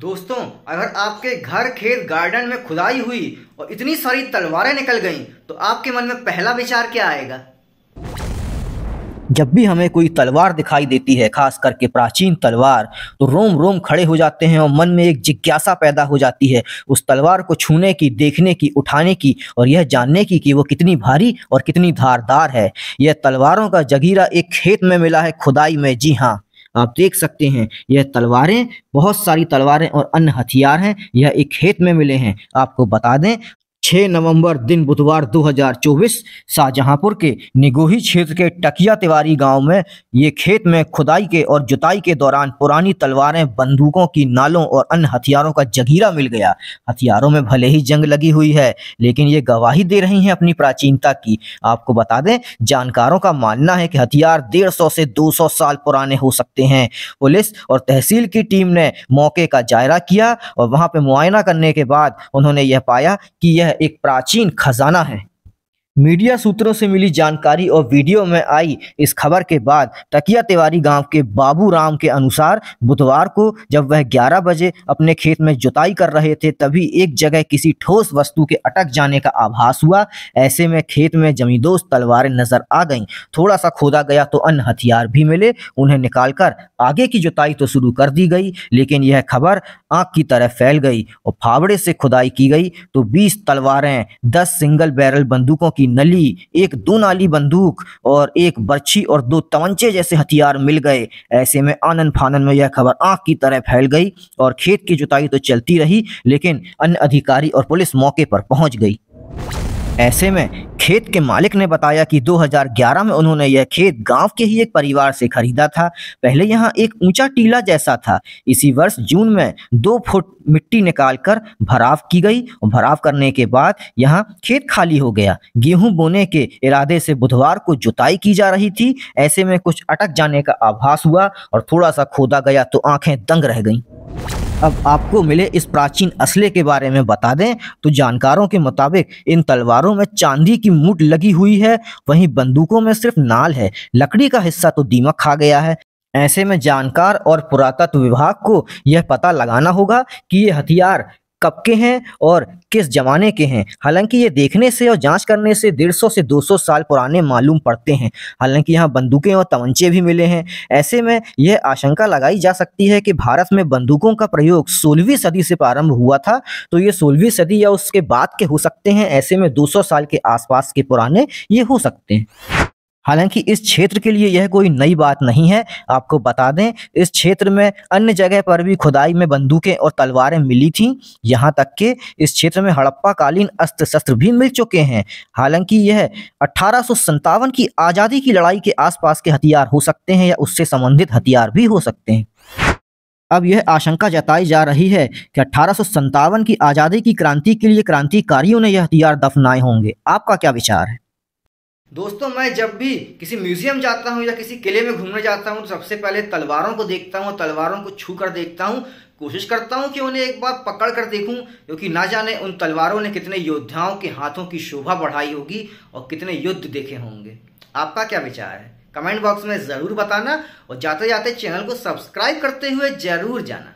दोस्तों अगर आपके घर खेत गार्डन में खुदाई हुई और इतनी सारी तलवारें निकल गईं तो आपके मन में पहला विचार क्या आएगा जब भी हमें कोई तलवार दिखाई देती है खास करके प्राचीन तलवार तो रोम रोम खड़े हो जाते हैं और मन में एक जिज्ञासा पैदा हो जाती है उस तलवार को छूने की देखने की उठाने की और यह जानने की कि वो कितनी भारी और कितनी धारदार है यह तलवारों का जगीरा एक खेत में मिला है खुदाई में जी हाँ आप देख सकते हैं यह तलवारें बहुत सारी तलवारें और अन्य हथियार हैं यह एक खेत में मिले हैं आपको बता दें 6 नवंबर दिन बुधवार 2024 शाहजहांपुर के निगोही क्षेत्र के टकिया तिवारी गांव में ये खेत में खुदाई के और जुताई के दौरान पुरानी तलवारें बंदूकों की नालों और अन्य हथियारों का जगीरा मिल गया हथियारों में भले ही जंग लगी हुई है लेकिन ये गवाही दे रही हैं अपनी प्राचीनता की आपको बता दें जानकारों का मानना है कि हथियार डेढ़ से दो साल पुराने हो सकते हैं पुलिस और तहसील की टीम ने मौके का जायरा किया और वहां पर मुआयना करने के बाद उन्होंने यह पाया कि यह एक प्राचीन खजाना है मीडिया सूत्रों से मिली जानकारी और वीडियो में आई इस खबर के बाद तकिया तिवारी गांव के बाबू राम के अनुसार बुधवार को जब वह 11 बजे अपने खेत में जुताई कर रहे थे तभी एक जगह किसी ठोस वस्तु के अटक जाने का आभास हुआ ऐसे में खेत में जमींदोज तलवारें नजर आ गईं थोड़ा सा खोदा गया तो अन्य हथियार भी मिले उन्हें कर आगे की जुताई तो शुरू कर दी गई लेकिन यह खबर आँख की तरह फैल गई और फावड़े से खुदाई की गई तो बीस तलवारें दस सिंगल बैरल बंदूकों की की नली एक दो नाली बंदूक और एक बर्छी और दो तवंचे जैसे हथियार मिल गए ऐसे में आनंद फानन में यह खबर आंख की तरह फैल गई और खेत की जुताई तो चलती रही लेकिन अन्य अधिकारी और पुलिस मौके पर पहुंच गई ऐसे में खेत के मालिक ने बताया कि 2011 में उन्होंने यह खेत गांव के ही एक परिवार से खरीदा था पहले यहां एक ऊंचा टीला जैसा था इसी वर्ष जून में दो फुट मिट्टी निकालकर भराव की गई और भराव करने के बाद यहां खेत खाली हो गया गेहूं बोने के इरादे से बुधवार को जुताई की जा रही थी ऐसे में कुछ अटक जाने का आभास हुआ और थोड़ा सा खोदा गया तो आंखें दंग रह गईं अब आपको मिले इस प्राचीन असले के बारे में बता दें तो जानकारों के मुताबिक इन तलवारों में चांदी की मूट लगी हुई है वहीं बंदूकों में सिर्फ नाल है लकड़ी का हिस्सा तो दीमक खा गया है ऐसे में जानकार और पुरातत्व विभाग को यह पता लगाना होगा कि ये हथियार कब के हैं और किस जमाने के हैं हालांकि ये देखने से और जांच करने से डेढ़ सौ से दो सौ साल पुराने मालूम पड़ते हैं हालांकि यहाँ बंदूकें और तमंचे भी मिले हैं ऐसे में यह आशंका लगाई जा सकती है कि भारत में बंदूकों का प्रयोग सोलहवीं सदी से प्रारंभ हुआ था तो ये सोलहवीं सदी या उसके बाद के हो सकते हैं ऐसे में दो साल के आसपास के पुराने ये हो सकते हैं हालांकि इस क्षेत्र के लिए यह कोई नई बात नहीं है आपको बता दें इस क्षेत्र में अन्य जगह पर भी खुदाई में बंदूकें और तलवारें मिली थीं यहाँ तक कि इस क्षेत्र में हड़प्पाकालीन अस्त्र शस्त्र भी मिल चुके हैं हालांकि यह अठारह की आज़ादी की लड़ाई के आसपास के हथियार हो सकते हैं या उससे संबंधित हथियार भी हो सकते हैं अब यह आशंका जताई जा रही है कि अठारह की आज़ादी की क्रांति के लिए क्रांतिकारियों ने यह हथियार दफनाए होंगे आपका क्या विचार है दोस्तों मैं जब भी किसी म्यूजियम जाता हूँ या किसी किले में घूमने जाता हूँ तो सबसे पहले तलवारों को देखता हूँ तलवारों को छू कर देखता हूँ कोशिश करता हूँ कि उन्हें एक बार पकड़ कर देखूँ क्योंकि ना जाने उन तलवारों ने कितने योद्धाओं के हाथों की शोभा बढ़ाई होगी और कितने युद्ध देखे होंगे आपका क्या विचार है कमेंट बॉक्स में ज़रूर बताना और जाते जाते चैनल को सब्सक्राइब करते हुए ज़रूर जाना